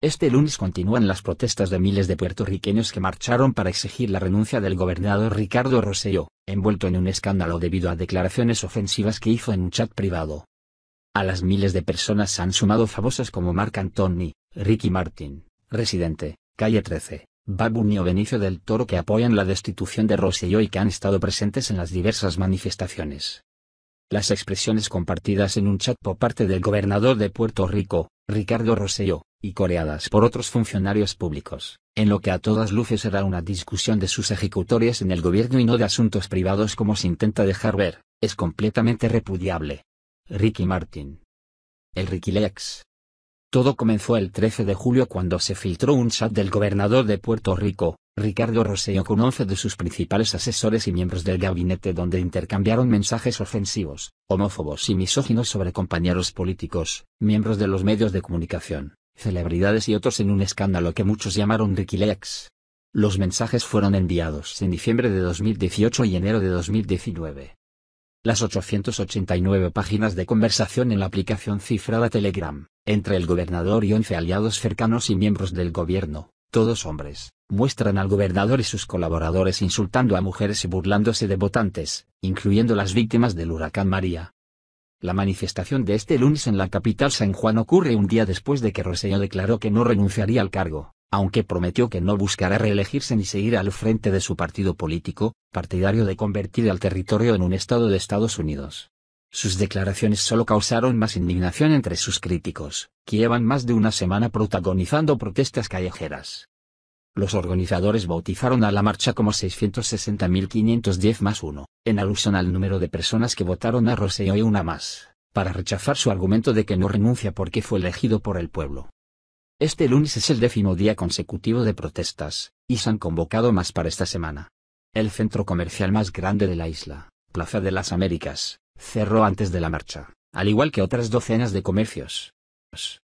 Este lunes continúan las protestas de miles de puertorriqueños que marcharon para exigir la renuncia del gobernador Ricardo Rosselló, envuelto en un escándalo debido a declaraciones ofensivas que hizo en un chat privado. A las miles de personas se han sumado famosas como Marc Anthony, Ricky Martin, Residente, Calle 13, Babunio Benicio del Toro que apoyan la destitución de Rosselló y que han estado presentes en las diversas manifestaciones. Las expresiones compartidas en un chat por parte del gobernador de Puerto Rico, Ricardo Rosselló, y coreadas por otros funcionarios públicos, en lo que a todas luces era una discusión de sus ejecutorias en el gobierno y no de asuntos privados como se intenta dejar ver, es completamente repudiable. Ricky Martin. El Ricky Lex. Todo comenzó el 13 de julio cuando se filtró un chat del gobernador de Puerto Rico, Ricardo Rosselló con 11 de sus principales asesores y miembros del gabinete donde intercambiaron mensajes ofensivos, homófobos y misóginos sobre compañeros políticos, miembros de los medios de comunicación, celebridades y otros en un escándalo que muchos llamaron Wikileaks. Los mensajes fueron enviados en diciembre de 2018 y enero de 2019. Las 889 páginas de conversación en la aplicación cifrada Telegram, entre el gobernador y 11 aliados cercanos y miembros del gobierno, todos hombres, muestran al gobernador y sus colaboradores insultando a mujeres y burlándose de votantes, incluyendo las víctimas del huracán María, la manifestación de este lunes en la capital San Juan ocurre un día después de que Roseño declaró que no renunciaría al cargo, aunque prometió que no buscará reelegirse ni seguir al frente de su partido político, partidario de convertir al territorio en un estado de Estados Unidos. Sus declaraciones solo causaron más indignación entre sus críticos, que llevan más de una semana protagonizando protestas callejeras. Los organizadores bautizaron a la marcha como 660.510 más 1, en alusión al número de personas que votaron a Rosselló y una más, para rechazar su argumento de que no renuncia porque fue elegido por el pueblo. Este lunes es el décimo día consecutivo de protestas, y se han convocado más para esta semana. El centro comercial más grande de la isla, Plaza de las Américas, cerró antes de la marcha, al igual que otras docenas de comercios.